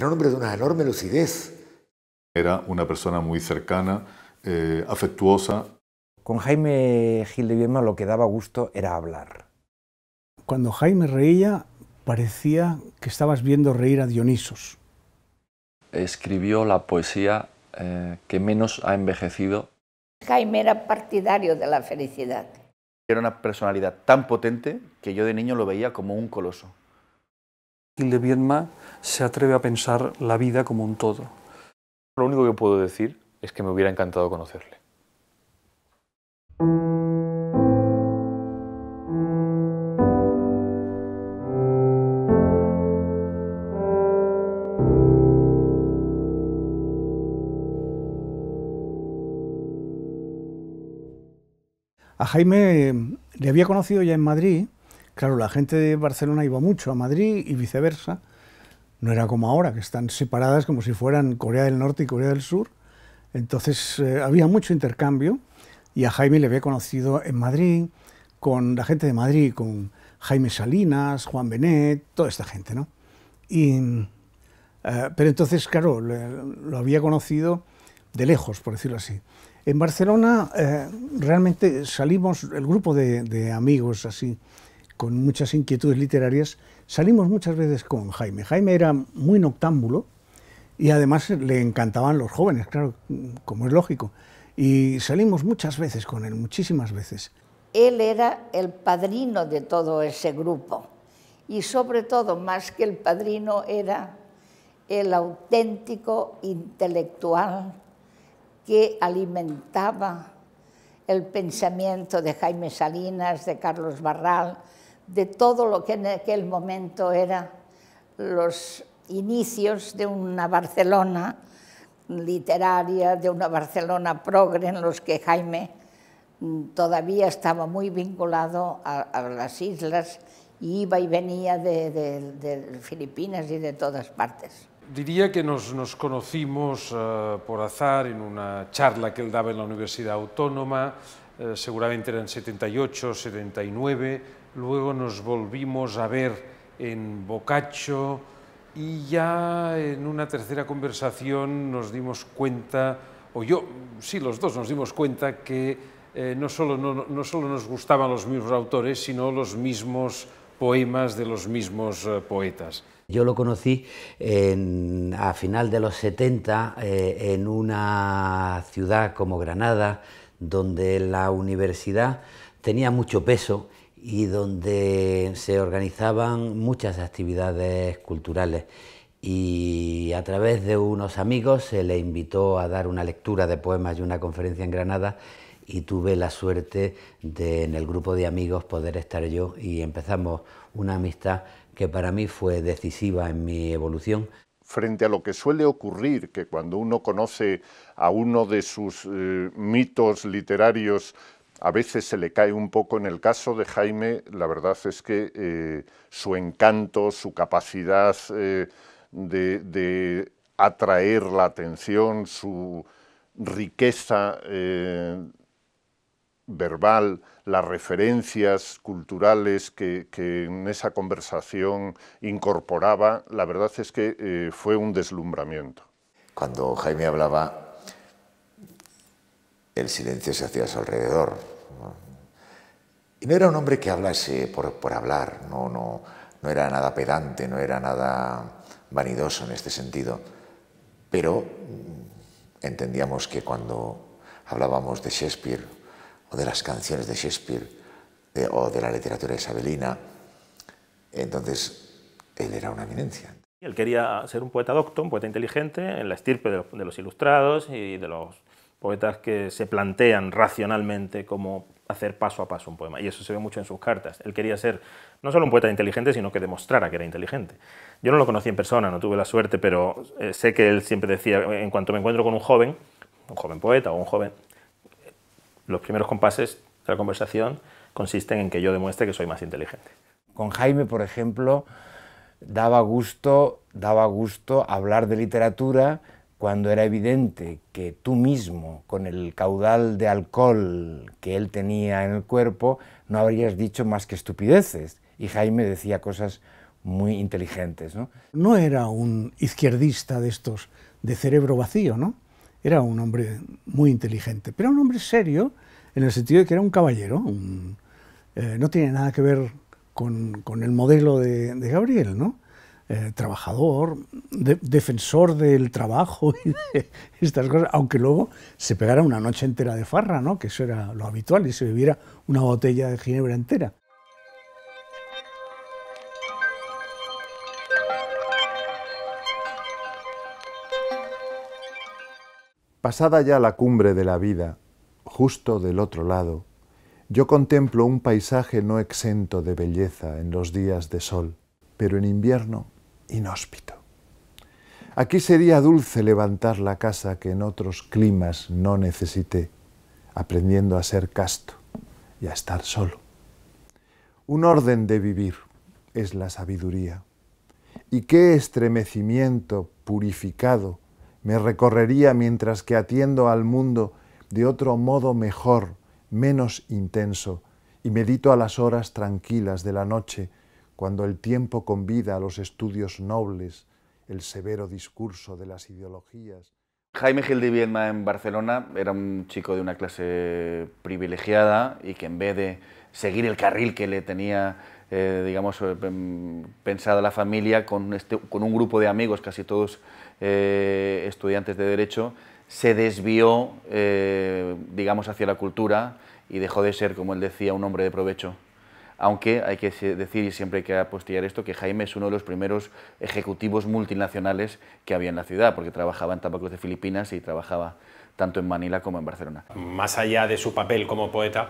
Era un hombre de una enorme lucidez. Era una persona muy cercana, eh, afectuosa. Con Jaime Gil de Viedma lo que daba gusto era hablar. Cuando Jaime reía, parecía que estabas viendo reír a Dionisos. Escribió la poesía eh, que menos ha envejecido. Jaime era partidario de la felicidad. Era una personalidad tan potente que yo de niño lo veía como un coloso de Viedma se atreve a pensar la vida como un todo. Lo único que puedo decir es que me hubiera encantado conocerle. A Jaime le había conocido ya en Madrid Claro, la gente de Barcelona iba mucho a Madrid y viceversa. No era como ahora, que están separadas como si fueran Corea del Norte y Corea del Sur. Entonces eh, había mucho intercambio y a Jaime le había conocido en Madrid, con la gente de Madrid, con Jaime Salinas, Juan Benet, toda esta gente, ¿no? Y, eh, pero entonces, claro, lo había conocido de lejos, por decirlo así. En Barcelona eh, realmente salimos, el grupo de amigos así, con muchas inquietudes literarias, salimos muchas veces con Jaime. Jaime era muy noctámbulo y además le encantaban los jóvenes, claro, como es lógico. Y salimos muchas veces con él, muchísimas veces. Él era el padrino de todo ese grupo y sobre todo, más que el padrino, era el auténtico intelectual que alimentaba el pensamiento de Jaime Salinas, de Carlos Barral, de todo lo que en aquel momento eran los inicios de una Barcelona literaria, de una Barcelona progre en los que Jaime mm, todavía estaba muy vinculado a, las islas y iba y venía de, Filipinas y de todas partes. Diría que nos, conocimos eh, por azar en una charla que él daba en la Universidad Autónoma, eh, seguramente eran 78, 79, luego nos volvimos a ver en Bocacho y ya en una tercera conversación nos dimos cuenta, o yo, sí, los dos nos dimos cuenta que eh, no, solo, nos gustaban los mismos autores, sino los mismos poemas de los mismos eh, poetas. Yo lo conocí a final de los 70 eh, en una ciudad como Granada, donde la universidad tenía mucho peso y donde se organizaban muchas actividades culturales y a través de unos amigos se le invitó a dar una lectura de poemas y una conferencia en Granada y tuve la suerte de en el grupo de amigos poder estar yo y empezamos una amistad que para mí fue decisiva en mi evolución. Frente a lo que suele ocurrir, que cuando uno conoce a uno de sus eh, mitos literarios a veces se le cae un poco. En el caso de Jaime, la verdad es que eh, su encanto, su capacidad eh, de, atraer la atención, su riqueza eh, verbal, las referencias culturales que, que, en esa conversación incorporaba, la verdad es que fue un deslumbramiento. Cuando Jaime hablaba, el silencio se hacía a su alrededor. Y no era un hombre que hablase por, hablar, no, no, no era nada pedante, no era nada vanidoso en este sentido, pero mm, entendíamos que cuando hablábamos de Shakespeare o de las canciones de Shakespeare o de la literatura isabelina, entonces él era una eminencia. Él quería ser un poeta docto, un poeta inteligente, en la estirpe de los ilustrados y de los poetas que se plantean racionalmente cómo hacer paso a paso un poema, y eso se ve mucho en sus cartas. Él quería ser no solo un poeta inteligente, sino que demostrara que era inteligente. Yo no lo conocí en persona, no tuve la suerte, pero eh, sé que él siempre decía, en cuanto me encuentro con un joven, un joven poeta o un joven, los primeros compases de la conversación consisten en que yo demuestre que soy más inteligente. Con Jaime, por ejemplo, daba gusto, daba gusto hablar de literatura cuando era evidente que tú mismo, con el caudal de alcohol que él tenía en el cuerpo, no habrías dicho más que estupideces. Y Jaime decía cosas muy inteligentes. No, era un izquierdista de estos de cerebro vacío, ¿no? Era un hombre muy inteligente, pero un hombre serio en el sentido de que era un caballero. Eh, no tiene nada que ver con, el modelo de, de Gabriel, ¿no? Eh, trabajador, defensor del trabajo y estas cosas, aunque luego se pegara una noche entera de farra, ¿no? que eso era lo habitual, y se bebiera una botella de ginebra entera. Pasada ya la cumbre de la vida, justo del otro lado, yo contemplo un paisaje no exento de belleza en los días de sol, pero en invierno inhóspito. Aquí sería dulce levantar la casa que en otros climas no necesité, aprendiendo a ser casto y a estar solo. Un orden de vivir es la sabiduría. Y qué estremecimiento purificado me recorrería mientras que atiendo al mundo de otro modo mejor, menos intenso, y medito a las horas tranquilas de la noche cuando el tiempo convida a los estudios nobles, el severo discurso de las ideologías. Jaime Gil de Viedma en Barcelona era un chico de una clase privilegiada y que en vez de seguir el carril que le tenía eh, digamos, eh, em, pensada la familia este, con, un grupo de amigos, casi todos eh, estudiantes de Derecho, se desvió, digamos, hacia la cultura y dejó de ser, como él decía, un hombre de provecho aunque hay que decir, y siempre hay que apostillar esto, que Jaime es uno de los primeros ejecutivos multinacionales que había en la ciudad, porque trabajaba en Tabacos de Filipinas y trabajaba tanto en Manila como en Barcelona. Más allá de su papel como poeta,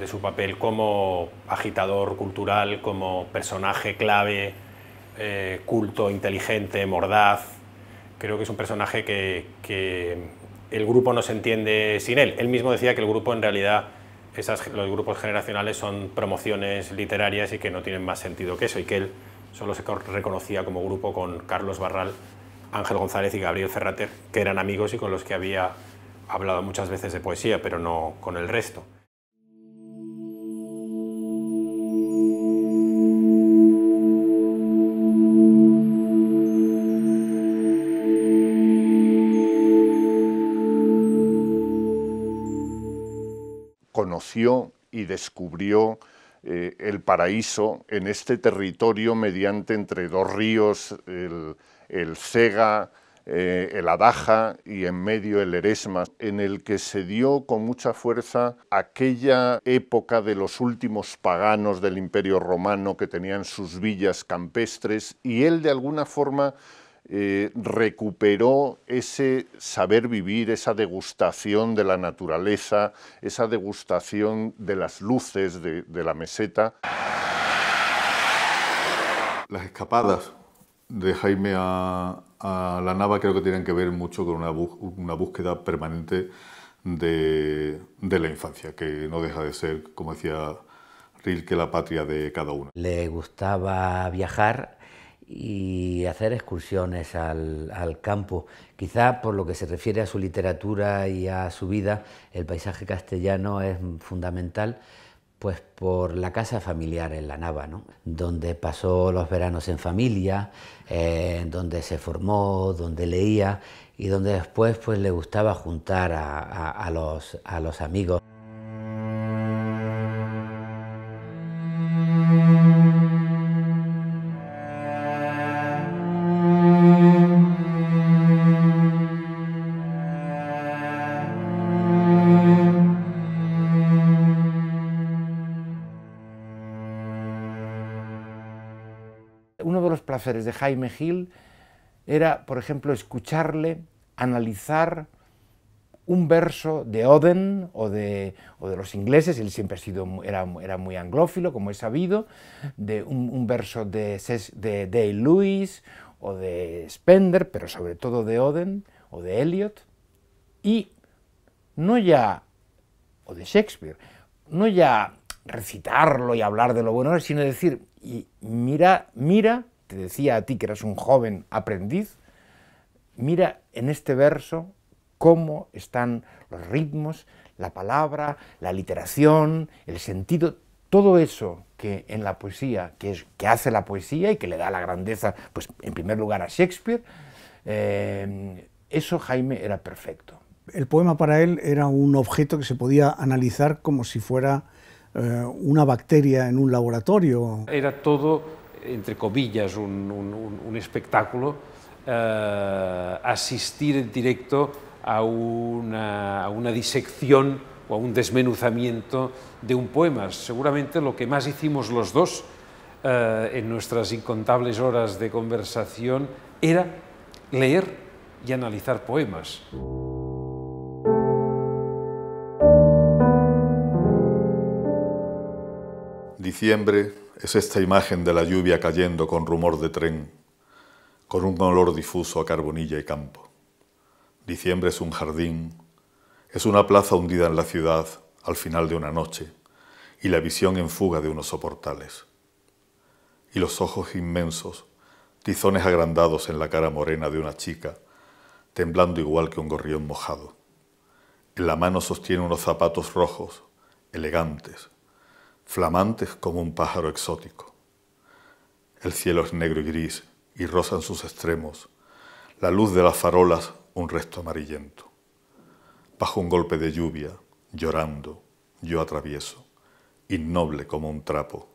de su papel como agitador cultural, como personaje clave, eh, culto, inteligente, mordaz, creo que es un personaje que, que el grupo no se entiende sin él. Él mismo decía que el grupo en realidad esas, los grupos generacionales son promociones literarias y que no tienen más sentido que eso, y que él solo se reconocía como grupo con Carlos Barral, Ángel González y Gabriel Ferrater, que eran amigos y con los que había hablado muchas veces de poesía, pero no con el resto. conoció y descubrió eh, el paraíso en este territorio mediante entre dos ríos, el, el Cega, eh, el Adaja y en medio el Eresma, en el que se dio con mucha fuerza aquella época de los últimos paganos del Imperio Romano que tenían sus villas campestres y él de alguna forma eh, recuperó ese saber vivir, esa degustación de la naturaleza, esa degustación de las luces de, la meseta. Las escapadas de Jaime a, la Nava creo que tienen que ver mucho con una, búsqueda permanente de, de, la infancia, que no deja de ser, como decía Rilke, la patria de cada uno. Le gustaba viajar y hacer excursiones al, campo. Quizá por lo que se refiere a su literatura y a su vida, el paisaje castellano es fundamental pues por la casa familiar en La Nava, ¿no? donde pasó los veranos en familia, eh, donde se formó, donde leía y donde después pues, le gustaba juntar a los amigos. de Jaime Hill era, por ejemplo, escucharle analizar un verso de Oden o de, de los ingleses, él siempre ha sido, era, muy anglófilo, como he sabido, de un, verso de, de Day Lewis o de Spender, pero sobre todo de Oden o de Eliot, y no ya, o de Shakespeare, no ya recitarlo y hablar de lo bueno, sino decir, y mira, mira te decía a ti que eras un joven aprendiz, mira en este verso cómo están los ritmos, la palabra, la literación, el sentido, todo eso que en la poesía, que, es, que hace la poesía y que le da la grandeza, pues en primer lugar a Shakespeare, eh, eso Jaime era perfecto. El poema para él era un objeto que se podía analizar como si fuera eh, una bacteria en un laboratorio. Era todo entre comillas, un, espectáculo, eh, asistir en directo a una, disección o a un desmenuzamiento de un poema. Seguramente lo que más hicimos los dos eh, en nuestras incontables horas de conversación era leer y analizar poemas. Diciembre es esta imagen de la lluvia cayendo con rumor de tren, con un olor difuso a carbonilla y campo. Diciembre es un jardín, es una plaza hundida en la ciudad al final de una noche y la visión en fuga de unos soportales. Y los ojos inmensos, tizones agrandados en la cara morena de una chica, temblando igual que un gorrión mojado. En la mano sostiene unos zapatos rojos, elegantes, flamantes como un pájaro exótico. El cielo es negro y gris y rosa en sus extremos, la luz de las farolas un resto amarillento. Bajo un golpe de lluvia, llorando, yo atravieso, innoble como un trapo,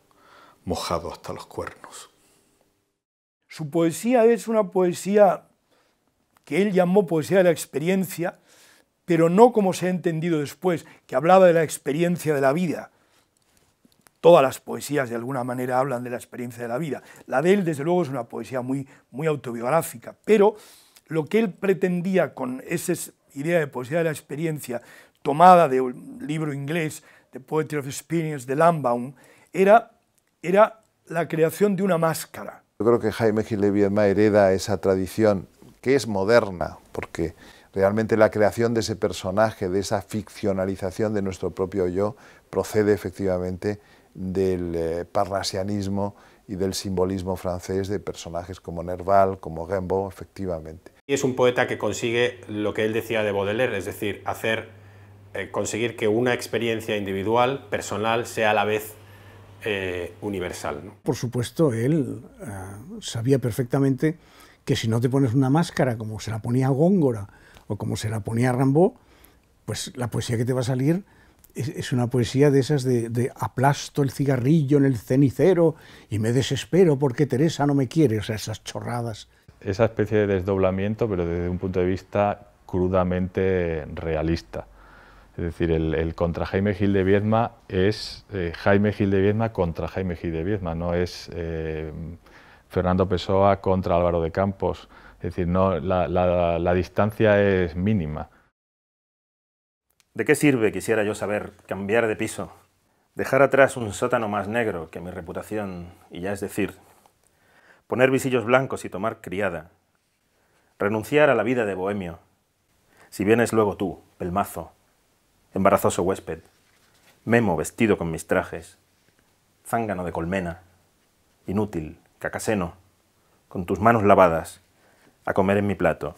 mojado hasta los cuernos. Su poesía es una poesía que él llamó poesía de la experiencia, pero no como se ha entendido después, que hablaba de la experiencia de la vida, todas las poesías de alguna manera hablan de la experiencia de la vida. La de él, desde luego, es una poesía muy, muy autobiográfica, pero lo que él pretendía con esa idea de poesía de la experiencia, tomada de un libro inglés, The Poetry of Experience de Lambaum, era, era la creación de una máscara. Yo creo que Jaime Gil de hereda esa tradición que es moderna, porque realmente la creación de ese personaje, de esa ficcionalización de nuestro propio yo, procede efectivamente del eh, parnasianismo y del simbolismo francés de personajes como Nerval, como Rimbaud, efectivamente. Y es un poeta que consigue lo que él decía de Baudelaire, es decir, hacer, eh, conseguir que una experiencia individual, personal, sea a la vez eh, universal. Por supuesto, él sabía perfectamente que si no te pones una máscara, como se la ponía Góngora o como se la ponía Rambo, pues la poesía que te va a salir es una poesía de esas de, aplasto el cigarrillo en el cenicero y me desespero porque Teresa no me quiere, sea, esas chorradas. Esa especie de desdoblamiento, pero desde un punto de vista crudamente realista. Es decir, el, contra Jaime Gil de Viedma es eh, Jaime Gil de Viedma contra Jaime Gil de Viedma, no es eh, Fernando Pessoa contra Álvaro de Campos. Es decir, no, la distancia es mínima. ¿De qué sirve, quisiera yo saber, cambiar de piso? Dejar atrás un sótano más negro que mi reputación, y ya es decir, poner visillos blancos y tomar criada, renunciar a la vida de bohemio, si vienes luego tú, pelmazo, embarazoso huésped, memo vestido con mis trajes, zángano de colmena, inútil, cacaseno, con tus manos lavadas, a comer en mi plato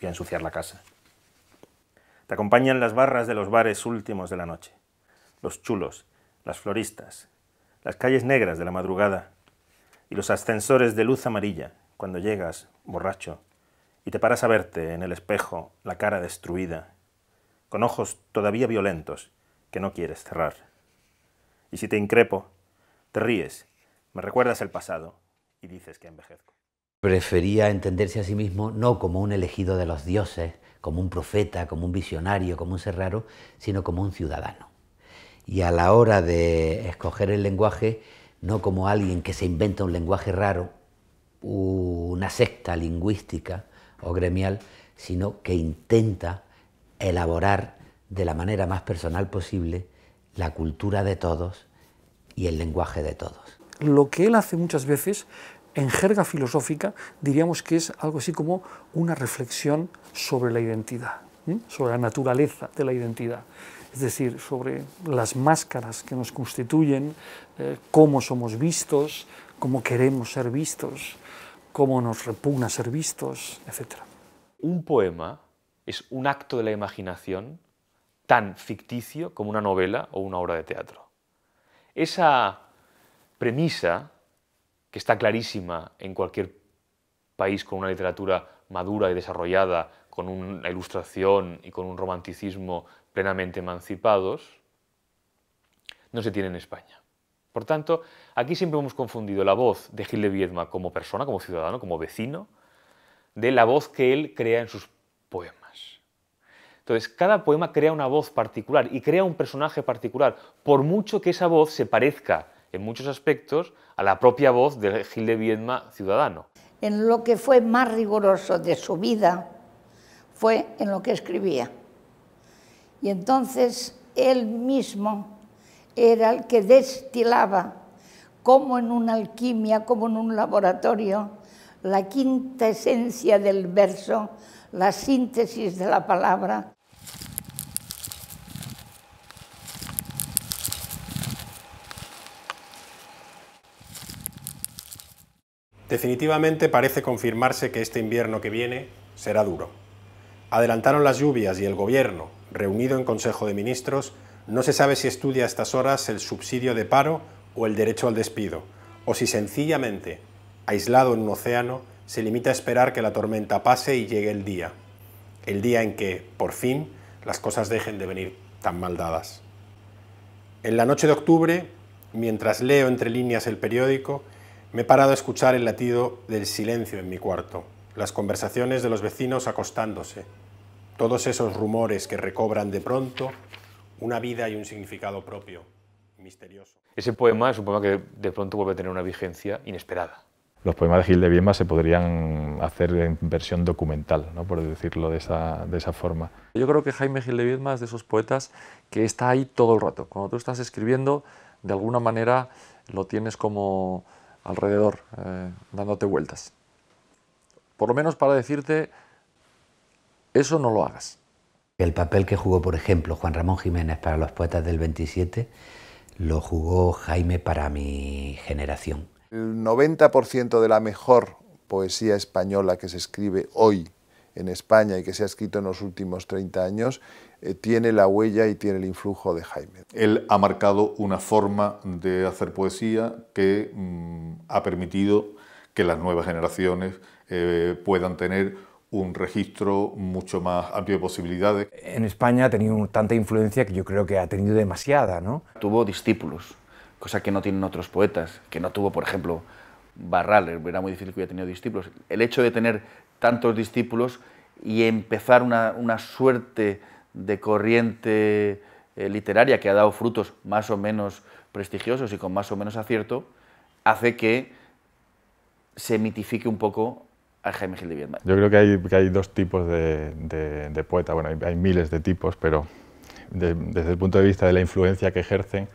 y a ensuciar la casa. Te acompañan las barras de los bares últimos de la noche, los chulos, las floristas, las calles negras de la madrugada y los ascensores de luz amarilla cuando llegas, borracho, y te paras a verte en el espejo la cara destruida, con ojos todavía violentos que no quieres cerrar. Y si te increpo, te ríes, me recuerdas el pasado y dices que envejezco. Prefería entenderse a sí mismo no como un elegido de los dioses, como un profeta, como un visionario, como un ser raro, sino como un ciudadano. Y a la hora de escoger el lenguaje, no como alguien que se inventa un lenguaje raro, una secta lingüística o gremial, sino que intenta elaborar de la manera más personal posible la cultura de todos y el lenguaje de todos. Lo que él hace muchas veces en jerga filosófica diríamos que es algo así como una reflexión sobre la identidad, sobre la naturaleza de la identidad, es decir, sobre las máscaras que nos constituyen, eh, cómo somos vistos, cómo queremos ser vistos, cómo nos repugna ser vistos, etc. Un poema es un acto de la imaginación tan ficticio como una novela o una obra de teatro. Esa premisa que está clarísima en cualquier país con una literatura madura y desarrollada, con una ilustración y con un romanticismo plenamente emancipados, no se tiene en España. Por tanto, aquí siempre hemos confundido la voz de Gil de Viedma como persona, como ciudadano, como vecino, de la voz que él crea en sus poemas. Entonces, cada poema crea una voz particular y crea un personaje particular, por mucho que esa voz se parezca en muchos aspectos a la propia voz del Gil de Viedma ciudadano. En lo que fue más riguroso de su vida fue en lo que escribía. Y entonces él mismo era el que destilaba, como en una alquimia, como en un laboratorio, la quinta esencia del verso, la síntesis de la palabra Definitivamente parece confirmarse que este invierno que viene será duro. Adelantaron las lluvias y el Gobierno, reunido en Consejo de Ministros, no se sabe si estudia a estas horas el subsidio de paro o el derecho al despido, o si sencillamente, aislado en un océano, se limita a esperar que la tormenta pase y llegue el día. El día en que, por fin, las cosas dejen de venir tan mal dadas. En la noche de octubre, mientras leo entre líneas el periódico, me he parado a escuchar el latido del silencio en mi cuarto, las conversaciones de los vecinos acostándose, todos esos rumores que recobran de pronto una vida y un significado propio, misterioso. Ese poema es un poema que de pronto vuelve a tener una vigencia inesperada. Los poemas de Gil de Viema se podrían hacer en versión documental, ¿no? por decirlo de esa, de esa forma. Yo creo que Jaime Gil de Viema es de esos poetas que está ahí todo el rato. Cuando tú estás escribiendo, de alguna manera lo tienes como alrededor, eh, dándote vueltas. Por lo menos para decirte, eso no lo hagas. El papel que jugó, por ejemplo, Juan Ramón Jiménez para los poetas del 27, lo jugó Jaime para mi generación. El 90% de la mejor poesía española que se escribe hoy en España y que se ha escrito en los últimos 30 años eh, tiene la huella y tiene el influjo de Jaime. Él ha marcado una forma de hacer poesía que mm, ha permitido que las nuevas generaciones eh, puedan tener un registro mucho más amplio de posibilidades. En España ha tenido tanta influencia que yo creo que ha tenido demasiada, ¿no? Tuvo discípulos, cosa que no tienen otros poetas, que no tuvo, por ejemplo, Barral, era muy difícil que hubiera tenido discípulos. El hecho de tener tantos discípulos y empezar una suerte de corriente eh, literaria que ha dado frutos más o menos prestigiosos y con más o menos acierto, hace que se mitifique un poco a Jaime Gil de Yo creo que hay, dos tipos de, de, poeta, bueno, hay, miles de tipos, pero desde el punto de vista de la influencia que ejercen,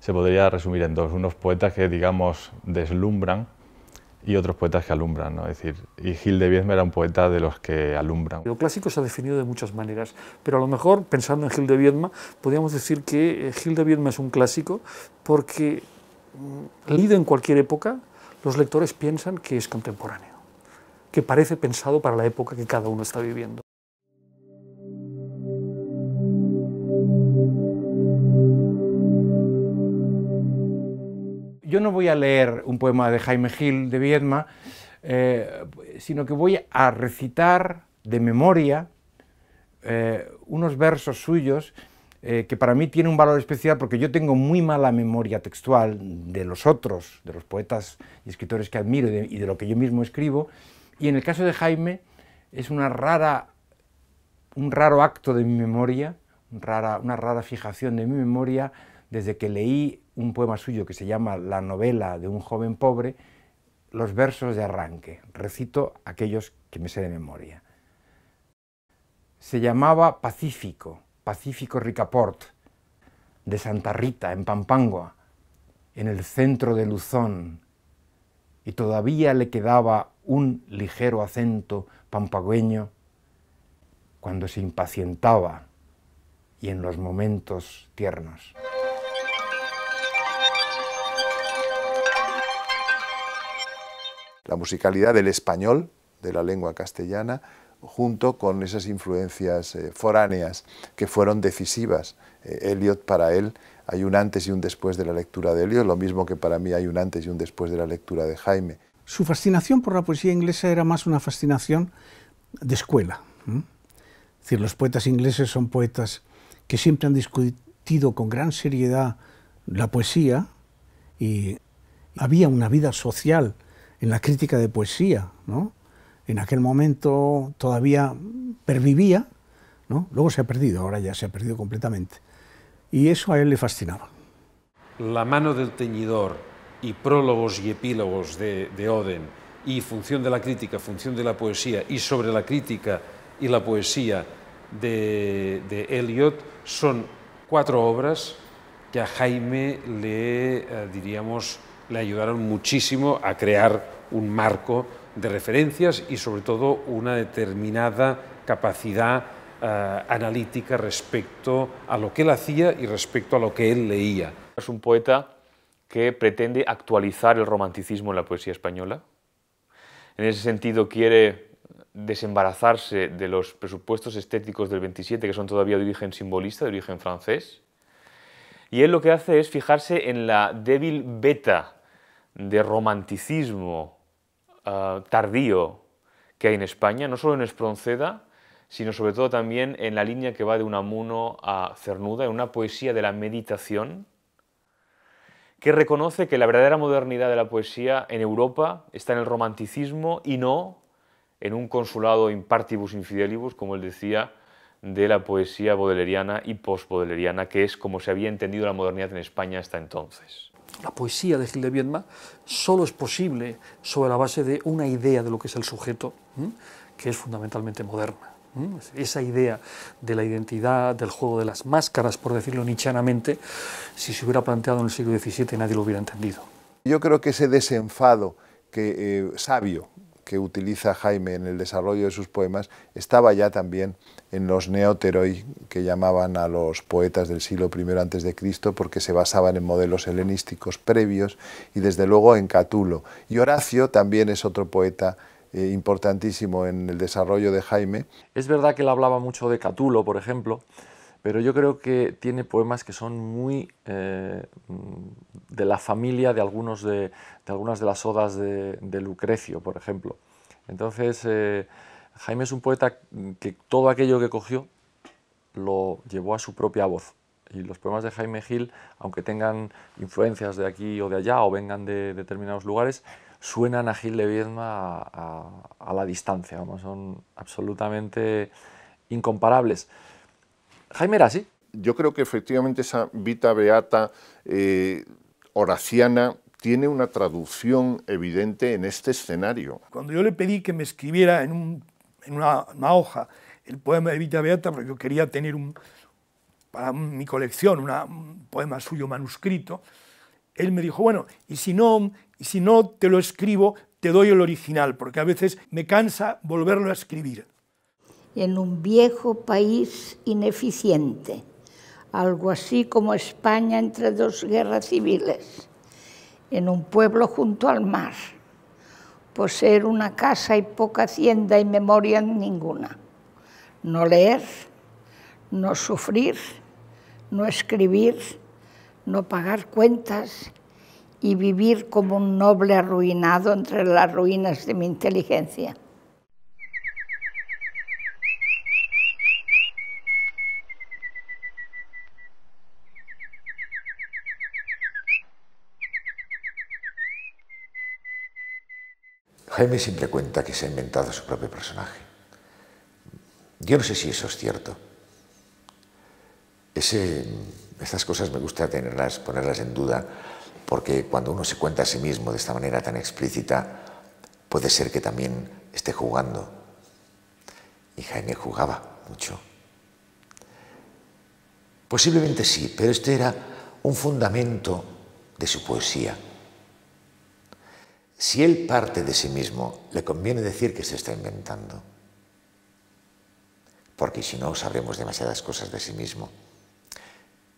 se podría resumir en dos. Unos poetas que, digamos, deslumbran y otros poetas que alumbran, ¿no? decir, y Gil de Viedma era un poeta de los que alumbran. Lo clásico se ha definido de muchas maneras, pero a lo mejor, pensando en Gil de Viedma, podríamos decir que eh, Gil de Viedma es un clásico porque, mm, leído en cualquier época, los lectores piensan que es contemporáneo, que parece pensado para la época que cada uno está viviendo. yo no voy a leer un poema de Jaime Gil de Viedma, eh, sino que voy a recitar de memoria eh, unos versos suyos eh, que para mí tiene un valor especial porque yo tengo muy mala memoria textual de los otros, de los poetas y escritores que admiro y de, lo que yo mismo escribo, y en el caso de Jaime es un raro acto de mi memoria, una rara fijación de mi memoria desde que leí un poema suyo que se llama La novela de un joven pobre, los versos de arranque. Recito aquellos que me sé de memoria. Se llamaba Pacífico, Pacífico Ricaport, de Santa Rita, en Pampangua, en el centro de Luzón, y todavía le quedaba un ligero acento pampagüeño cuando se impacientaba y en los momentos tiernos. la musicalidad del español, de la lengua castellana, junto con esas influencias eh, foráneas que fueron decisivas. Eh, Eliot para él hay un antes y un después de la lectura de Eliot, lo mismo que para mí hay un antes y un después de la lectura de Jaime. Su fascinación por la poesía inglesa era más una fascinación de escuela. Es decir, los poetas ingleses son poetas que siempre han discutido con gran seriedad la poesía y había una vida social en la crítica de poesía, ¿no? En aquel momento todavía pervivía, ¿no? Luego se ha perdido, ahora ya se ha perdido completamente. Y eso a él le fascinaba. La mano del teñidor y prólogos y epílogos de, Oden y función de la crítica, función de la poesía y sobre la crítica y la poesía de, de Eliot son cuatro obras que a Jaime le, eh, diríamos, le ayudaron muchísimo a crear un marco de referencias y sobre todo una determinada capacidad eh, analítica respecto a lo que él hacía y respecto a lo que él leía. Es un poeta que pretende actualizar el romanticismo en la poesía española. En ese sentido quiere desembarazarse de los presupuestos estéticos del 27 que son todavía de origen simbolista, de origen francés. Y él lo que hace es fijarse en la débil beta de romanticismo ah, tardío que hay en España, no solo en Espronceda, sino sobre todo también en la línea que va de Unamuno a Cernuda, en una poesía de la meditación, que reconoce que la verdadera modernidad de la poesía en Europa está en el romanticismo y no en un consulado impartibus infidelibus, como él decía, de la poesía bodeleriana y postbodeleriana, que es como se había entendido la modernidad en España hasta entonces la poesía de Gil de Viedma solo es posible sobre la base de una idea de lo que es el sujeto, que es fundamentalmente moderna. Esa idea de la identidad, del juego de las máscaras, por decirlo nichanamente, si se hubiera planteado en el siglo XVII nadie lo hubiera entendido. Yo creo que ese desenfado que, eh, sabio que utiliza Jaime en el desarrollo de sus poemas estaba ya también en los neoteroi, que llamaban a los poetas del siglo I antes de Cristo, porque se basaban en modelos helenísticos previos y desde luego en Catulo. Y Horacio también es otro poeta eh, importantísimo en el desarrollo de Jaime. Es verdad que él hablaba mucho de Catulo, por ejemplo, pero yo creo que tiene poemas que son muy eh, mm, de la familia de, algunos de, algunas de las odas de, Lucrecio, por ejemplo. Entonces, eh, Jaime es un poeta que todo aquello que cogió lo llevó a su propia voz. Y los poemas de Jaime Gil, aunque tengan influencias de aquí o de allá o vengan de determinados lugares, suenan a Gil de Viedma a, la distancia, son absolutamente incomparables. Jaime era así. Yo creo que efectivamente esa vita beata eh, horaciana tiene una traducción evidente en este escenario. Cuando yo le pedí que me escribiera en, una, hoja el poema de Vita Beata, porque yo quería tener para mi colección un poema suyo manuscrito, él me dijo, bueno, y si, no, y si no te lo escribo, te doy el original, porque a veces me cansa volverlo a escribir en un viejo país ineficiente, algo así como España entre dos guerras civiles, en un pueblo junto al mar, poseer una casa y poca hacienda y memoria ninguna, no leer, no sufrir, no escribir, no pagar cuentas y vivir como un noble arruinado entre las ruinas de mi inteligencia. Jaime siempre cuenta que se ha inventado su propio personaje. Yo no sé si eso es cierto. estas cosas me gusta tenerlas, ponerlas en duda, porque cuando uno se cuenta a sí mismo de esta manera tan explícita, puede ser que también esté jugando. Y Jaime jugaba mucho. Posiblemente sí, pero este era un fundamento de su poesía. Si él parte de sí mismo, le conviene decir que se está inventando, porque si no sabremos demasiadas cosas de sí mismo.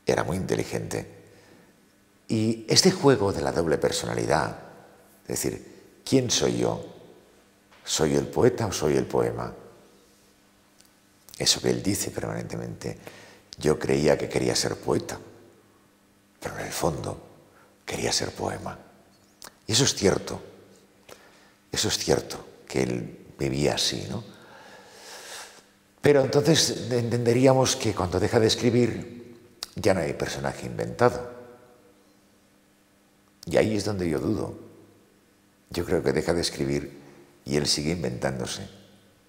Era muy inteligente. Y este juego de la doble personalidad, es decir, ¿quién soy yo? ¿Soy el poeta o soy el poema? Eso que él dice permanentemente, yo creía que quería ser poeta, pero en el fondo quería ser poema. Y eso es cierto. Eso es cierto, que él vivía así, ¿no? Pero entonces entenderíamos que cuando deja de escribir ya no hay personaje inventado. Y ahí es donde yo dudo. Yo creo que deja de escribir y él sigue inventándose.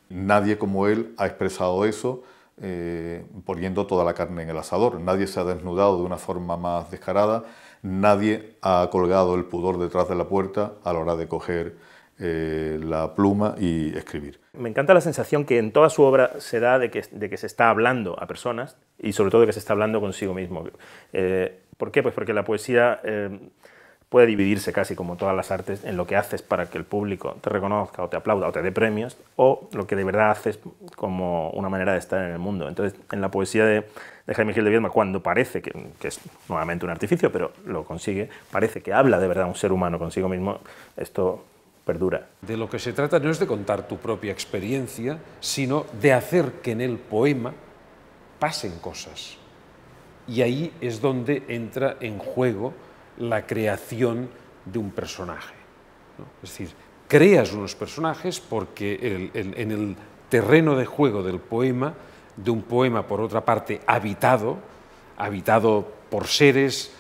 Nadie como él ha expresado eso eh, poniendo toda la carne en el asador. Nadie se ha desnudado de una forma más descarada. Nadie ha colgado el pudor detrás de la puerta a la hora de coger eh, la pluma y escribir. Me encanta la sensación que en toda su obra se da de que, se está hablando a personas y sobre todo de que se está hablando consigo mismo. Eh, ¿Por qué? Pues porque la poesía eh, puede dividirse casi como todas las artes en lo que haces para que el público te reconozca o te aplauda o te dé premios o lo que de verdad haces como una manera de estar en el mundo. Entonces, en la poesía de, Jaime Gil de Viedma, cuando parece que, que, es nuevamente un artificio, pero lo consigue, parece que habla de verdad un ser humano consigo mismo, esto de lo que se trata no es de contar tu propia experiencia, sino de hacer que en el poema pasen cosas. Y ahí es donde entra en juego la creación de un personaje. Es decir, creas unos personajes porque en el terreno de juego del poema, de un poema por otra parte habitado, habitado por seres,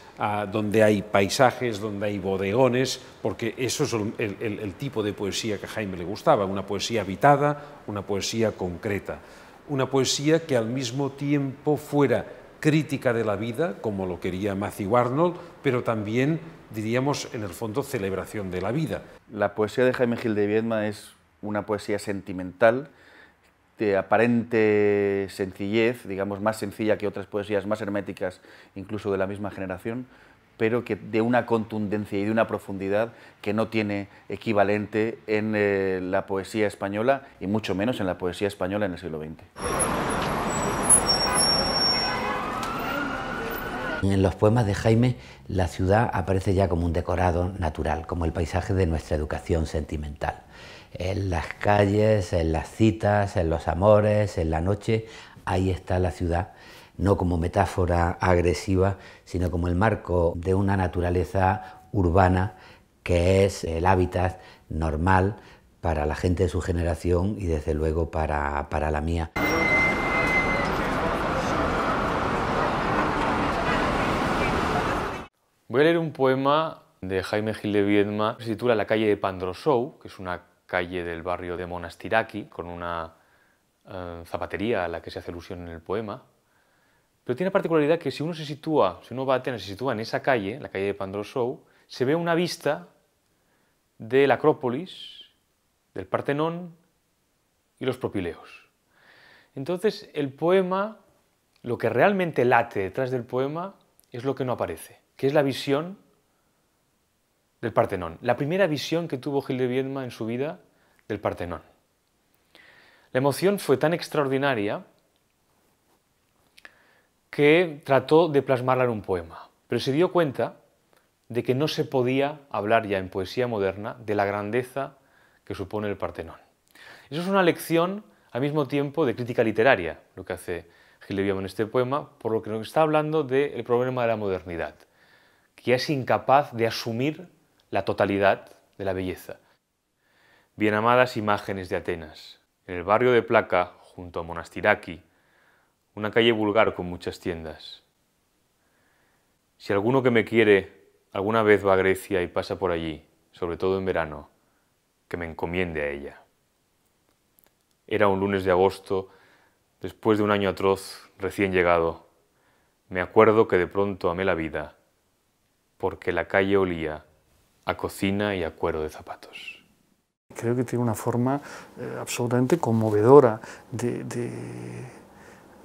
donde hay paisajes, donde hay bodegones, porque eso es el, tipo de poesía que Jaime le gustaba, una poesía habitada, una poesía concreta, una poesía que al mismo tiempo fuera crítica de la vida, como lo quería Matthew Arnold, pero también, diríamos, en el fondo, celebración de la vida. La poesía de Jaime Gil de Viedma es una poesía sentimental, de aparente sencillez, digamos más sencilla que otras poesías más herméticas, incluso de la misma generación, pero que de una contundencia y de una profundidad que no tiene equivalente en eh, la poesía española y mucho menos en la poesía española en el siglo XX. En los poemas de Jaime, la ciudad aparece ya como un decorado natural, como el paisaje de nuestra educación sentimental en las calles, en las citas, en los amores, en la noche, ahí está la ciudad, no como metáfora agresiva, sino como el marco de una naturaleza urbana que es el hábitat normal para la gente de su generación y desde luego para, la mía. Voy a leer un poema de Jaime Gil de Viedma, se titula La calle de Pandrosou, que es una calle del barrio de Monastiraki, con una eh, zapatería a la que se hace alusión en el poema. Pero tiene particularidad que si uno se sitúa, si uno va a Atenas, se sitúa en esa calle, la calle de Pandrosou, se ve una vista del Acrópolis, del Partenón y los Propileos. Entonces, el poema, lo que realmente late detrás del poema es lo que no aparece, que es la visión del Partenón, la primera visión que tuvo Gil de Viedma en su vida del Partenón. La emoción fue tan extraordinaria que trató de plasmarla en un poema, pero se dio cuenta de que no se podía hablar ya en poesía moderna de la grandeza que supone el Partenón. Eso es una lección al mismo tiempo de crítica literaria, lo que hace Gil de Viedma en este poema, por lo que nos está hablando del problema de la modernidad, que es incapaz de asumir la totalidad de la belleza. Bien amadas imágenes de Atenas. En el barrio de Placa, junto a Monastiraki, una calle vulgar con muchas tiendas. Si alguno que me quiere alguna vez va a Grecia y pasa por allí, sobre todo en verano, que me encomiende a ella. Era un lunes de agosto, después de un año atroz, recién llegado. Me acuerdo que de pronto amé la vida, porque la calle olía a cocina y a cuero de zapatos. Creo que tiene una forma eh, absolutamente conmovedora de,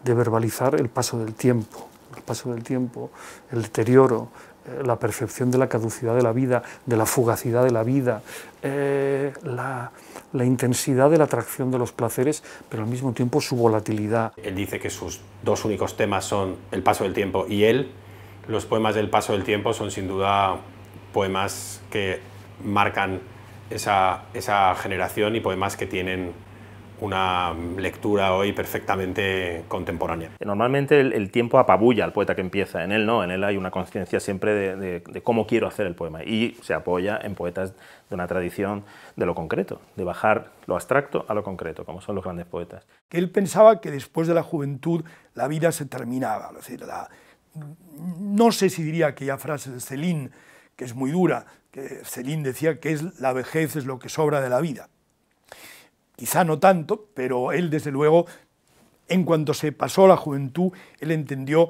verbalizar el paso del tiempo, el paso del tiempo, el deterioro, eh, la percepción de la caducidad de la vida, de la fugacidad de la vida, eh, la, la, intensidad de la atracción de los placeres, pero al mismo tiempo su volatilidad. Él dice que sus dos únicos temas son el paso del tiempo y él. Los poemas del paso del tiempo son sin duda poemas que marcan esa, esa generación y poemas que tienen una lectura hoy perfectamente contemporánea. Normalmente el, tiempo apabulla al poeta que empieza, en él no, en él hay una conciencia siempre de, cómo quiero hacer el poema y se apoya en poetas de una tradición de lo concreto, de bajar lo abstracto a lo concreto, como son los grandes poetas. Él pensaba que después de la juventud la vida se terminaba, decir, no sé si diría aquella frase de Celine, que es muy dura, que Celine decía que es la vejez es lo que sobra de la vida. Quizá no tanto, pero él desde luego, en cuanto se pasó la juventud, él entendió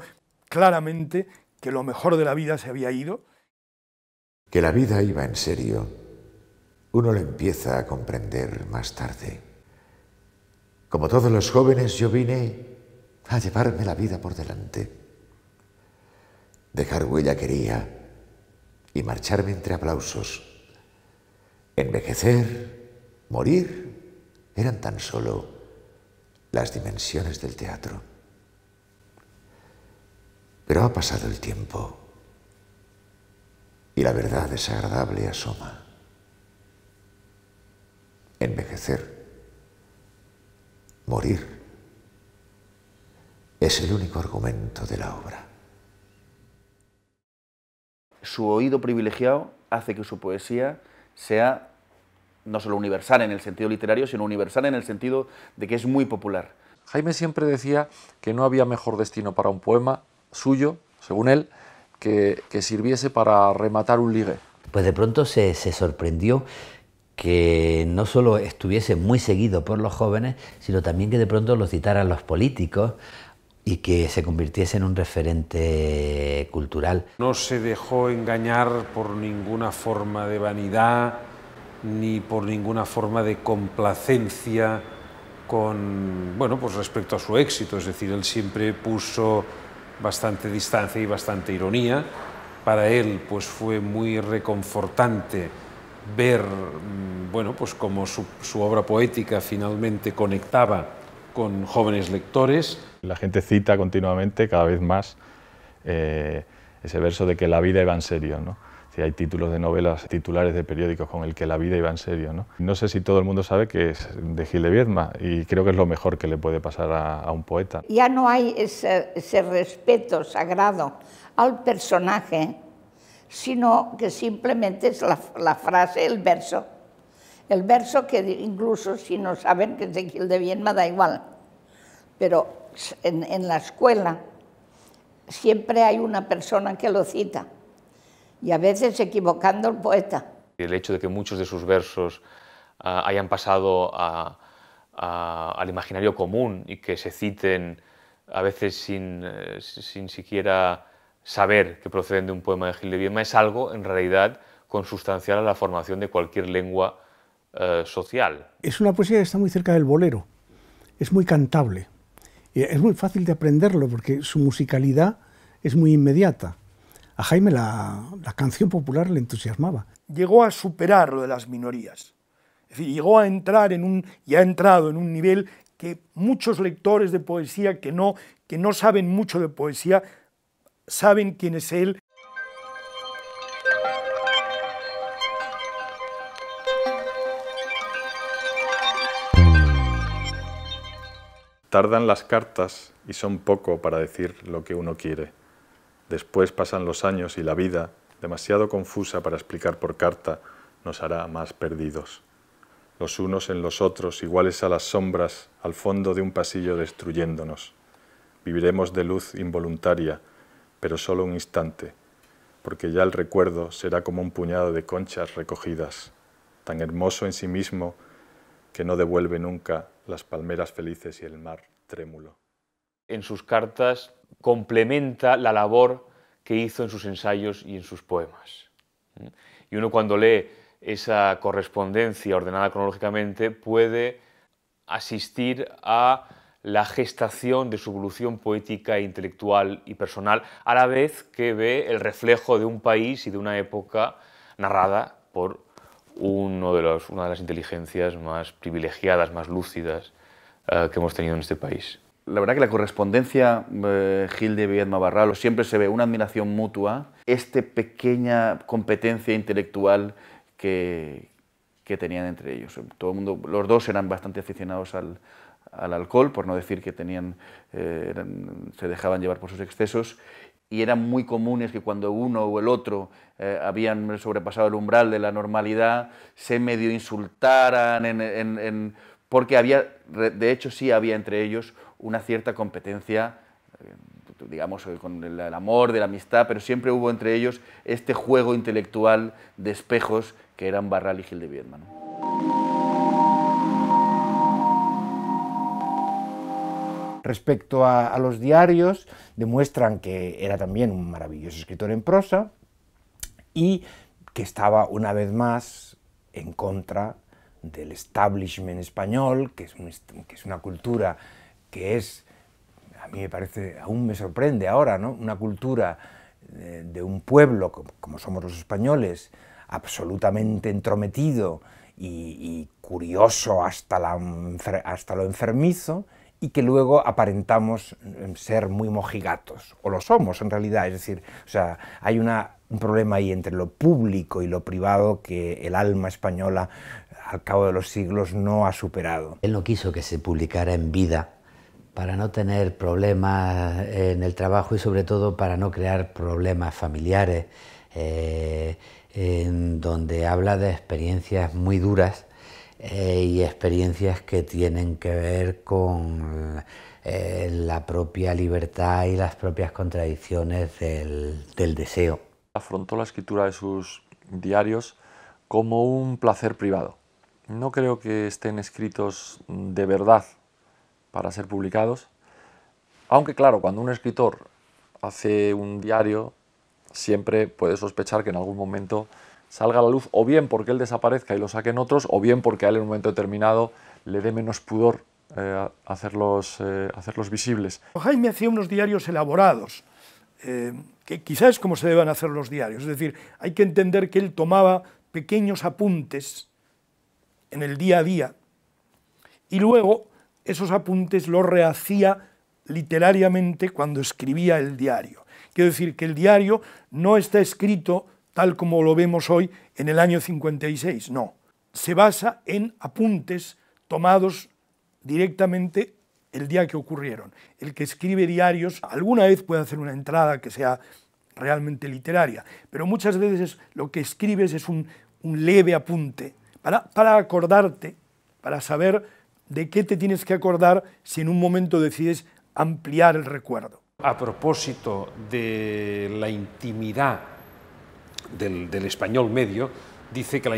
claramente que lo mejor de la vida se había ido. Que la vida iba en serio, uno lo empieza a comprender más tarde. Como todos los jóvenes, yo vine a llevarme la vida por delante. Dejar huella quería y marcharme entre aplausos. Envejecer, morir, eran tan solo las dimensiones del teatro. Pero ha pasado el tiempo y la verdad desagradable asoma. Envejecer, morir, es el único argumento de la obra su oído privilegiado hace que su poesía sea no solo universal en el sentido literario, sino universal en el sentido de que es muy popular. Jaime siempre decía que no había mejor destino para un poema suyo, según él, que, sirviese para rematar un ligue. Pues de pronto se, se sorprendió que no solo estuviese muy seguido por los jóvenes, sino también que de pronto lo citaran los políticos, y que se convirtiese en un referente cultural. No se dejó engañar por ninguna forma de vanidad ni por ninguna forma de complacencia con bueno, pues respecto a su éxito, es decir, él siempre puso bastante distancia y bastante ironía. Para él pues fue muy reconfortante ver mm, bueno, pues como su obra poética finalmente conectaba con jóvenes lectores. La gente cita continuamente, cada vez más, eh, ese verso de que la vida iba en serio. ¿no? Si hay títulos de novelas, titulares de periódicos con el que la vida iba en serio. ¿no? no sé si todo el mundo sabe que es de Gil de Viedma y creo que es lo mejor que le puede pasar a, un poeta. Ya no hay ese, respeto sagrado al personaje, sino que simplemente es la, la frase, el verso el verso que incluso si no saben que es de Gil de da igual, pero en, la escuela siempre hay una persona que lo cita y a veces equivocando el poeta. El hecho de que muchos de sus versos ah, hayan pasado al imaginario común y que se citen a veces sin, eh, sin siquiera saber que proceden de un poema de Gil de Viedma es algo en realidad consustancial a la formación de cualquier lengua eh, es una poesía que está muy cerca del bolero, es muy cantable, es muy fácil de aprenderlo porque su musicalidad es muy inmediata. A Jaime la, canción popular le entusiasmaba. Llegó a superar lo de las minorías. Es llegó a entrar en un, y ha entrado en un nivel que muchos lectores de poesía que no, que no saben mucho de poesía saben quién es él Tardan las cartas y son poco para decir lo que uno quiere. Después pasan los años y la vida, demasiado confusa para explicar por carta, nos hará más perdidos. Los unos en los otros, iguales a las sombras, al fondo de un pasillo destruyéndonos. Viviremos de luz involuntaria, pero solo un instante, porque ya el recuerdo será como un puñado de conchas recogidas, tan hermoso en sí mismo que no devuelve nunca las palmeras felices y el mar trémulo. En sus cartas complementa la labor que hizo en sus ensayos y en sus poemas. Y uno cuando lee esa correspondencia ordenada cronológicamente puede asistir a la gestación de su evolución poética, intelectual y personal, a la vez que ve el reflejo de un país y de una época narrada por uno de una de las inteligencias más privilegiadas, más lúcidas eh, que hemos tenido en este país. La verdad que la correspondencia gilde eh, Gil de Viedma Barralo siempre se ve una admiración mutua, esta pequeña competencia intelectual que, que tenían entre ellos. Todo el mundo, los dos eran bastante aficionados al, al alcohol, por no decir que tenían, eh, se dejaban llevar por sus excesos, y eran muy comunes que cuando uno o el otro eh, habían sobrepasado el umbral de la normalidad, se medio insultaran, en, porque había, de hecho sí había entre ellos una cierta competencia, eh, digamos, eh, con el, amor, de la amistad, pero siempre hubo entre ellos este juego intelectual de espejos que eran Barral y Gil de Viedma. respecto a, los diarios, demuestran que era también un maravilloso escritor en prosa y que estaba una vez más en contra del establishment español, que es, una cultura que es, a mí me parece, aún me sorprende ahora, ¿no? una cultura de, un pueblo, como, somos los españoles, absolutamente entrometido y, curioso hasta, hasta lo enfermizo, y que luego aparentamos em, ser muy mojigatos, o lo somos en realidad, es decir, o sea, hay una, un problema ahí entre lo público y lo privado que el alma española al cabo de los siglos no ha superado. Él no quiso que se publicara en vida para no tener problemas eh, en el trabajo y sobre todo para no crear problemas familiares, eh, en donde habla de experiencias muy duras eh, y experiencias que tienen que ver con eh, la propia libertad y las propias contradicciones del deseo. Afrontó la escritura de sus diarios como un placer privado. No creo que estén escritos de verdad para ser publicados, aunque claro, cuando un escritor hace un diario, siempre puede sospechar que en algún momento salga a la luz o bien porque él desaparezca y lo saquen otros o bien porque a él en un momento determinado le dé menos pudor eh, hacerlos, eh, hacerlos visibles. Pues Jaime hacía unos diarios elaborados, eh, que quizás es como se deben hacer los diarios, es decir, hay que entender que él tomaba pequeños apuntes en el día a día y luego esos apuntes los rehacía literariamente cuando escribía el diario. Quiero decir que el diario no está escrito tal como lo vemos hoy en el año 56, no. Se basa en apuntes tomados directamente el día que ocurrieron. El que escribe diarios alguna vez puede hacer una entrada que sea realmente literaria, pero muchas veces lo que escribes es un, un leve apunte para, para acordarte, para saber de qué te tienes que acordar si en un momento decides ampliar el recuerdo. A propósito de la intimidad del, español medio, dice que, la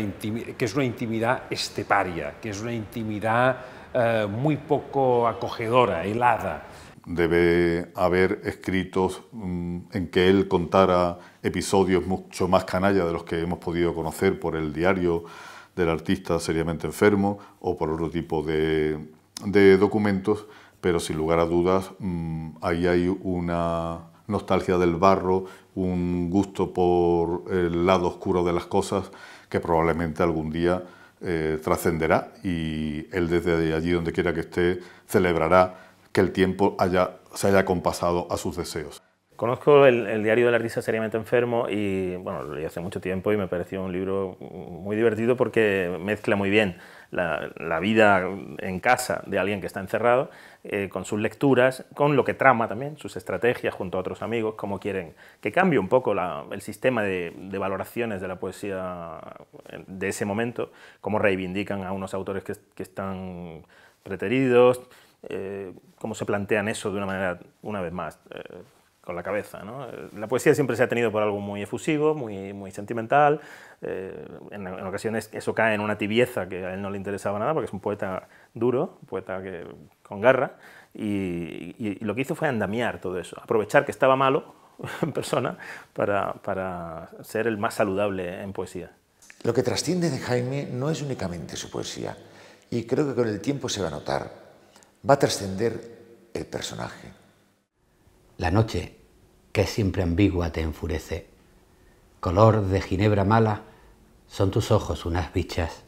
que, es una intimidad esteparia, que es una intimidad eh, muy poco acogedora, helada. Debe haber escritos mm, en que él contara episodios mucho más canalla de los que hemos podido conocer por el diario del artista seriamente enfermo o por otro tipo de, documentos, pero sin lugar a dudas mm, ahí hay una nostalgia del barro, un gusto por el lado oscuro de las cosas que probablemente algún día eh, trascenderá y él desde allí donde quiera que esté celebrará que el tiempo haya, se haya compasado a sus deseos. Conozco el, el, diario la artista seriamente enfermo y bueno, lo leí hace mucho tiempo y me pareció un libro muy divertido porque mezcla muy bien la, la vida en casa de alguien que está encerrado eh, con sus lecturas, con lo que trama también, sus estrategias junto a otros amigos, cómo quieren que cambie un poco el sistema de, valoraciones de la poesía de ese momento, cómo reivindican a unos autores que, están preteridos, eh, cómo se plantean eso de una manera, una vez más, eh, con la cabeza. La poesía siempre se ha tenido por algo muy efusivo, muy, muy sentimental, en, en, ocasiones eso cae en una tibieza que a él no le interesaba nada porque es un poeta duro, poeta con garra, y, lo que hizo fue andamiar todo eso, aprovechar que estaba malo en persona para, para ser el más saludable en poesía. Lo que trasciende de Jaime no es únicamente su poesía, y creo que con el tiempo se va a notar, va a trascender el personaje. La noche, que es siempre ambigua, te enfurece. Color de ginebra mala, son tus ojos unas bichas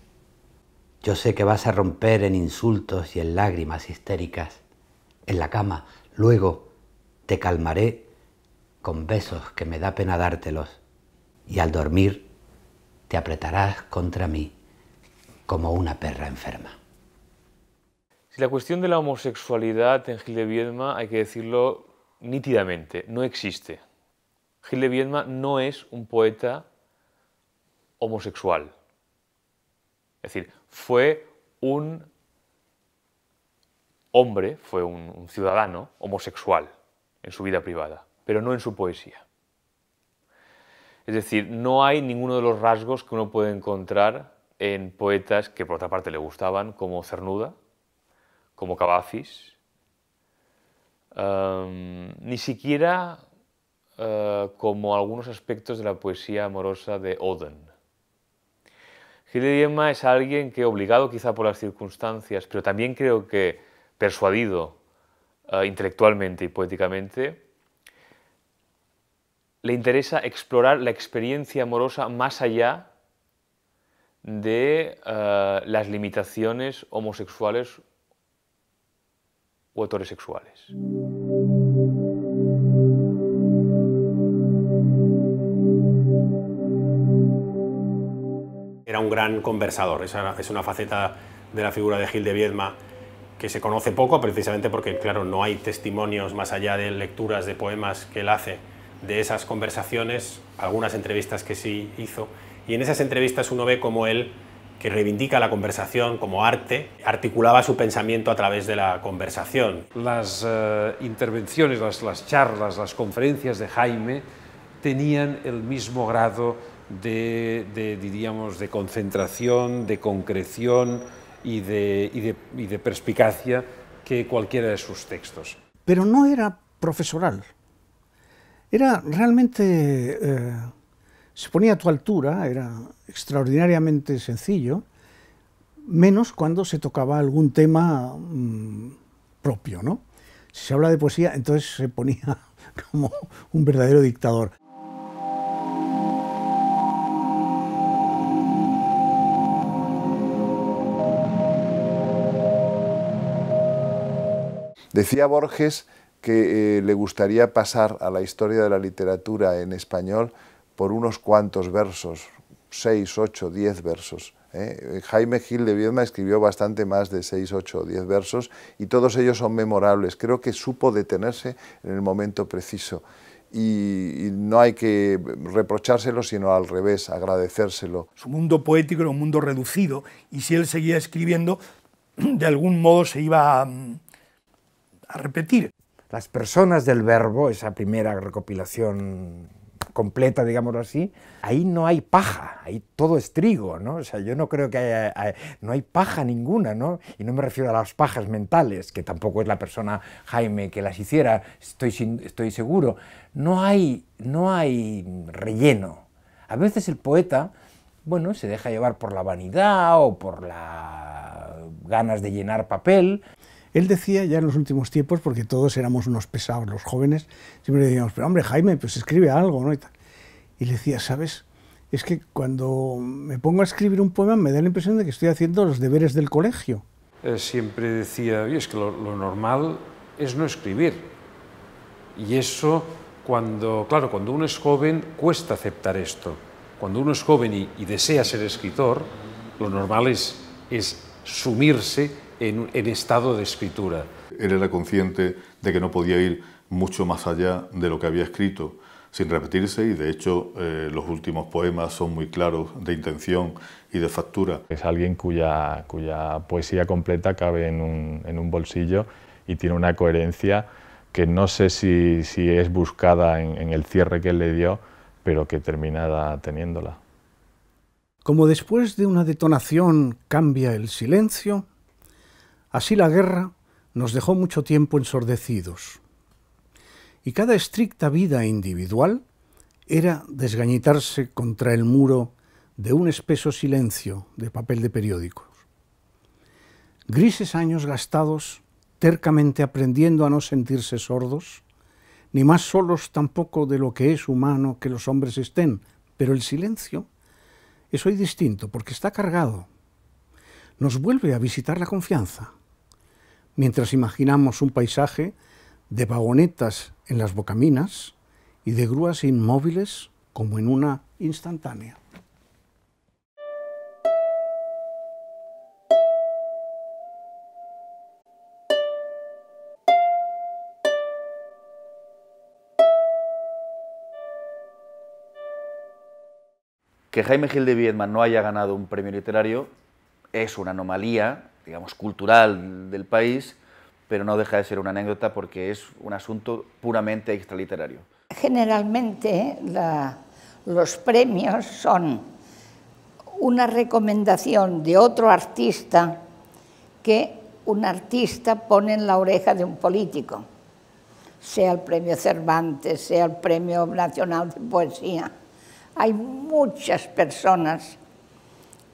yo sé que vas a romper en insultos y en lágrimas histéricas. En la cama, luego, te calmaré con besos que me da pena dártelos. Y al dormir, te apretarás contra mí como una perra enferma. Si la cuestión de la homosexualidad en Gil de Viedma, hay que decirlo nítidamente, no existe. Gil de Viedma no es un poeta homosexual. Es decir, fue un hombre, fue un, ciudadano homosexual en su vida privada, pero no en su poesía. Es decir, no hay ninguno de los rasgos que uno puede encontrar en poetas que por otra parte le gustaban, como Cernuda, como Cavafis, ni siquiera eh, como algunos aspectos de la poesía amorosa de Oden. Hilary es alguien que, obligado quizá por las circunstancias, pero también creo que persuadido eh, intelectualmente y poéticamente, le interesa explorar la experiencia amorosa más allá de eh, las limitaciones homosexuales o heterosexuales. era un gran conversador. Esa es una faceta de la figura de Gil de Viedma que se conoce poco, precisamente porque, claro, no hay testimonios más allá de lecturas de poemas que él hace de esas conversaciones, algunas entrevistas que sí hizo. Y en esas entrevistas uno ve como él, que reivindica la conversación como arte, articulaba su pensamiento a través de la conversación. Las eh, intervenciones, las charlas, las conferencias de Jaime tenían el mismo grado de, diríamos, de concentración, de concreción y de, de, perspicacia que cualquiera de sus textos. Pero no era profesoral, era realmente, eh, se ponía a tu altura, era extraordinariamente sencillo, menos cuando se tocaba algún tema mm, propio, ¿no? Si se habla de poesía, entonces se ponía como un verdadero dictador. Decía Borges que eh, le gustaría pasar a la historia de la literatura en español por unos cuantos versos, seis, ocho, diez versos. ¿eh? Jaime Gil de Viedma escribió bastante más de seis, ocho o diez versos y todos ellos son memorables. Creo que supo detenerse en el momento preciso y, no hay que reprochárselo, sino al revés, agradecérselo. Su mundo poético era un mundo reducido y si él seguía escribiendo, de algún modo se iba mm, a repetir. Las personas del verbo, esa primera recopilación completa, digámoslo así, ahí no hay paja, ahí todo es trigo, ¿no? O sea, yo no creo que no hay paja ninguna, ¿no? Y no me refiero a las pajas mentales, que tampoco es la persona Jaime que las hiciera, estoy, estoy seguro. No hay, no hay relleno. A veces el poeta, bueno, se deja llevar por la vanidad o por las ganas de llenar papel, él decía ya en los últimos tiempos, porque todos éramos unos pesados, los jóvenes, siempre decíamos, pero hombre, Jaime, pues escribe algo, ¿no? Y, le decía, ¿sabes? Es que cuando me pongo a escribir un poema me da la impresión de que estoy haciendo los deberes del colegio. siempre decía, y es que lo, normal es no escribir. Y eso, cuando, claro, cuando uno es joven, cuesta aceptar esto. Cuando uno es joven y, y desea ser escritor, lo normal es, es sumirse en, estado de escritura. Él era consciente de que no podía ir mucho más allá de lo que había escrito, sin repetirse, y de hecho eh, los últimos poemas son muy claros de intención y de factura. Es alguien cuya, poesía completa cabe en un, bolsillo y tiene una coherencia que no sé si, es buscada en, el cierre que le dio, pero que terminada teniéndola. Como después de una detonación cambia el silencio, Así la guerra nos dejó mucho tiempo ensordecidos. Y cada estricta vida individual era desgañitarse contra el muro de un espeso silencio de papel de periódicos. Grises años gastados tercamente aprendiendo a no sentirse sordos, ni más solos tampoco de lo que es humano que los hombres estén, pero el silencio es hoy distinto porque está cargado. Nos vuelve a visitar la confianza mientras imaginamos un paisaje de vagonetas en las bocaminas y de grúas inmóviles como en una instantánea. Que Jaime Gil de Viedma no haya ganado un premio literario es una anomalía digamos, cultural del país, pero no deja de ser una anécdota porque es un asunto puramente extraliterario. Generalmente eh, los premios son una recomendación de otro artista que un artista pone en la oreja de un político, sea el premio Cervantes, sea el premio Nacional de Poesía. Hay muchas personas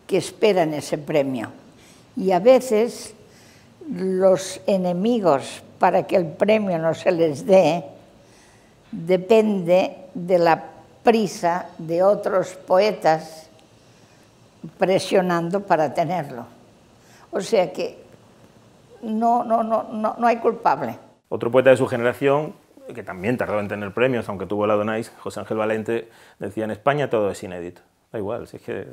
que esperan ese premio y a veces los enemigos para que el premio no se les dé depende de la prisa de otros poetas presionando para tenerlo. O sea que no, no, no, no, no hay culpable. Otro poeta de su generación, que también tardó en tener premios, aunque tuvo la Donais, José Ángel Valente, decía en España todo es inédito. Da igual, si es que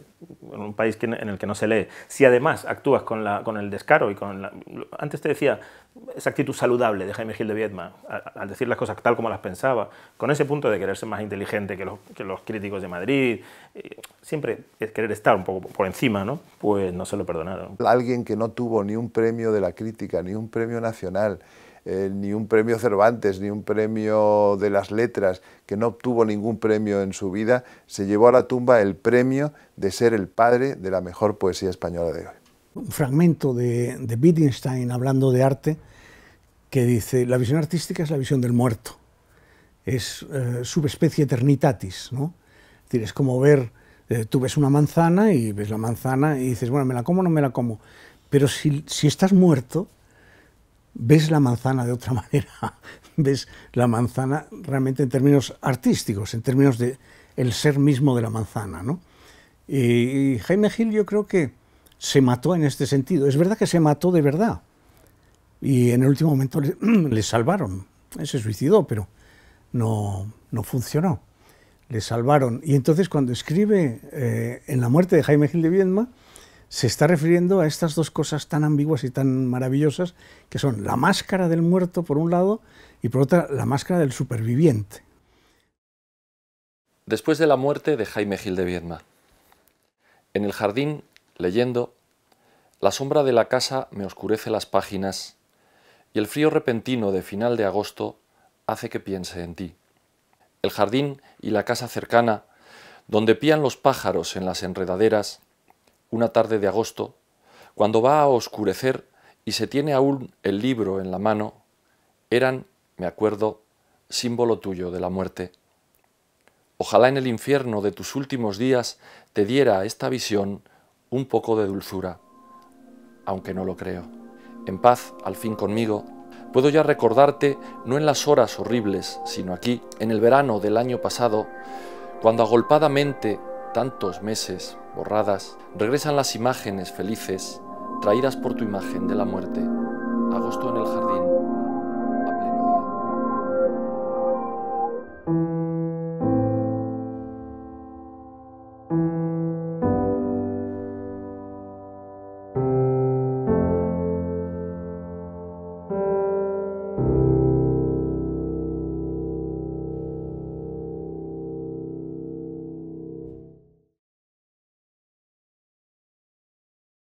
en un país que, en el que no se lee. Si además actúas con, la, con el descaro y con la, Antes te decía esa actitud saludable de Jaime Gil de Viedma, al decir las cosas tal como las pensaba, con ese punto de querer ser más inteligente que los, que los críticos de Madrid, eh, siempre es querer estar un poco por encima, ¿no? Pues no se lo perdonaron. Alguien que no tuvo ni un premio de la crítica, ni un premio nacional, eh, ni un premio Cervantes, ni un premio de las letras, que no obtuvo ningún premio en su vida, se llevó a la tumba el premio de ser el padre de la mejor poesía española de hoy. Un fragmento de, Wittgenstein hablando de arte que dice, la visión artística es la visión del muerto, es eh, subespecie eternitatis, ¿no? Es como ver, eh, tú ves una manzana y ves la manzana y dices, bueno, ¿me la como o no me la como? Pero si estás muerto, ves la manzana de otra manera, ves la manzana realmente en términos artísticos, en términos de el ser mismo de la manzana, ¿no? Y, Jaime Gil yo creo que se mató en este sentido. Es verdad que se mató de verdad. Y en el último momento le, salvaron. Se suicidó, pero no, funcionó. Le salvaron. Y entonces cuando escribe eh, en la muerte de Jaime Gil de Viedma, se está refiriendo a estas dos cosas tan ambiguas y tan maravillosas, que son la máscara del muerto por un lado y por otra la máscara del superviviente. Después de la muerte de Jaime Gil de Viedma, en el jardín, leyendo, la sombra de la casa me oscurece las páginas y el frío repentino de final de agosto hace que piense en ti. El jardín y la casa cercana, donde pían los pájaros en las enredaderas, una tarde de agosto, cuando va a oscurecer y se tiene aún el libro en la mano, eran, me acuerdo, símbolo tuyo de la muerte. Ojalá en el infierno de tus últimos días te diera esta visión un poco de dulzura, aunque no lo creo. En paz, al fin conmigo, puedo ya recordarte no en las horas horribles, sino aquí, en el verano del año pasado, cuando agolpadamente tantos meses borradas, regresan las imágenes felices traídas por tu imagen de la muerte. Agosto en el jardín.